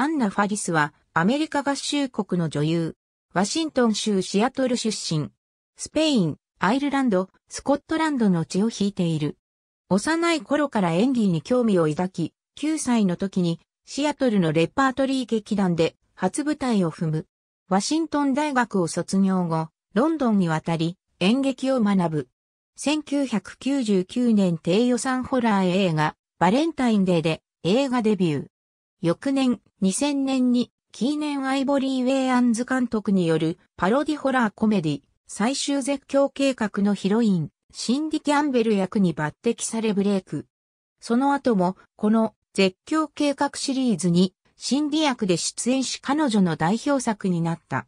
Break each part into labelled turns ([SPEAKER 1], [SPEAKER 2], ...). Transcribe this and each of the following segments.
[SPEAKER 1] アンナ・ファリスは、アメリカ合衆国の女優、ワシントン
[SPEAKER 2] 州シアトル出身、スペイン、アイルランド、スコットランドの血を引いている。幼い頃から演技に興味を抱き、9歳の時にシアトルのレパートリー劇団で初舞台を踏む。ワシントン大学を卒業後、ロンドンに渡り演劇を学ぶ。1999年低予算ホラー映画バレンタインデーで映画デビュー。翌年、2000年に、キーネン・アイボリー・ウェイアンズ監督によるパロディホラーコメディ、最終絶叫計画のヒロイン、シンディ・キャンベル役に抜擢されブレイク。その後も、この絶叫計画シリーズに、シンディ役で出演し彼女の代表作になった。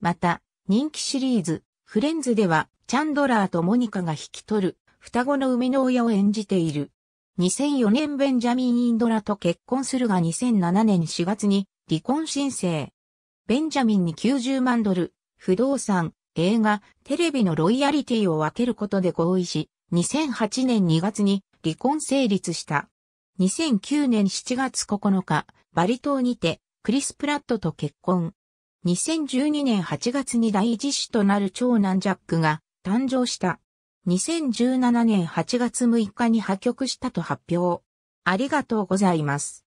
[SPEAKER 2] また、人気シリーズ、フレンズでは、チャンドラーとモニカが引き取る、双子の生みの親を演じている。2004年ベンジャミン・インドラと結婚するが2007年4月に離婚申請。ベンジャミンに90万ドル、不動産、映画、テレビのロイヤリティを分けることで合意し、2008年2月に離婚成立した。2009年7月9日、バリ島にて、クリス・プラットと結婚。2012年8月に第一子となる長男ジャックが誕生した。2017年8
[SPEAKER 1] 月6日に破局したと発表。ありがとうございます。